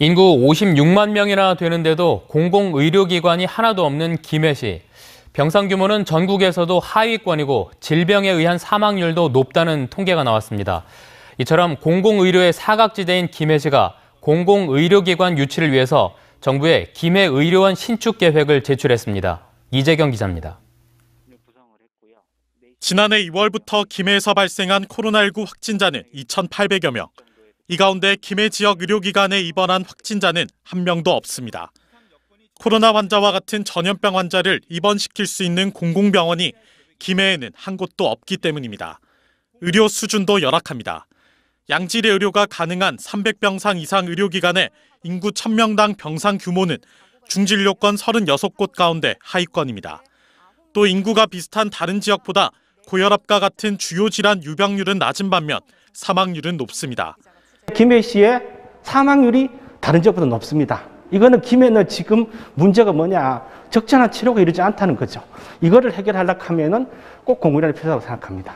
인구 56만 명이나 되는데도 공공의료기관이 하나도 없는 김해시. 병상 규모는 전국에서도 하위권이고 질병에 의한 사망률도 높다는 통계가 나왔습니다. 이처럼 공공의료의 사각지대인 김해시가 공공의료기관 유치를 위해서 정부에 김해의료원 신축 계획을 제출했습니다. 이재경 기자입니다. 지난해 2월부터 김해에서 발생한 코로나19 확진자는 2,800여 명. 이 가운데 김해 지역 의료기관에 입원한 확진자는 한 명도 없습니다. 코로나 환자와 같은 전염병 환자를 입원시킬 수 있는 공공병원이 김해에는 한 곳도 없기 때문입니다. 의료 수준도 열악합니다. 양질의 의료가 가능한 300병상 이상 의료기관의 인구 1000명당 병상 규모는 중진료권 36곳 가운데 하위권입니다. 또 인구가 비슷한 다른 지역보다 고혈압과 같은 주요 질환 유병률은 낮은 반면 사망률은 높습니다. 김해 시의 사망률이 다른 지역보다 높습니다. 이거는 김해는 지금 문제가 뭐냐 적절한 치료가 이루지 않다는 거죠. 이거를 해결하려고 하면꼭공공의료 필요하다고 생각합니다.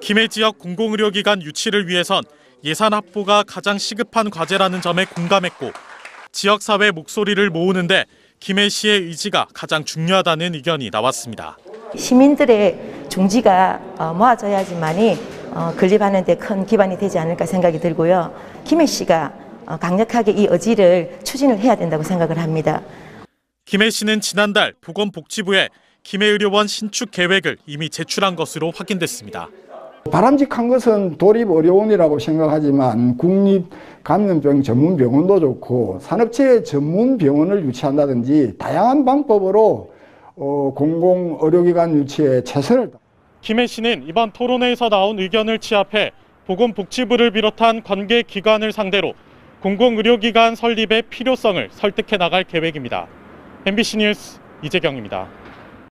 김해 지역 공공의료기관 유치를 위해선 예산 확보가 가장 시급한 과제라는 점에 공감했고 지역사회 목소리를 모으는데 김해시의 의지가 가장 중요하다는 의견이 나왔습니다. 시민들의 중지가 어, 모아져야지만이 어, 건립하는 데 큰 기반이 되지 않을까 생각이 들고요. 김해 씨가 어, 강력하게 이 의지를 추진을 해야 된다고 생각을 합니다. 김해 씨는 지난달 보건복지부에 김해의료원 신축 계획을 이미 제출한 것으로 확인됐습니다. 바람직한 것은 도립의료원이라고 생각하지만 국립감염병 전문병원도 좋고 산업체의 전문병원을 유치한다든지 다양한 방법으로 어, 공공의료기관 유치에 최선을 다. 김해 씨는 이번 토론회에서 나온 의견을 취합해 보건복지부를 비롯한 관계 기관을 상대로 공공의료기관 설립의 필요성을 설득해 나갈 계획입니다. MBC 뉴스 이재경입니다.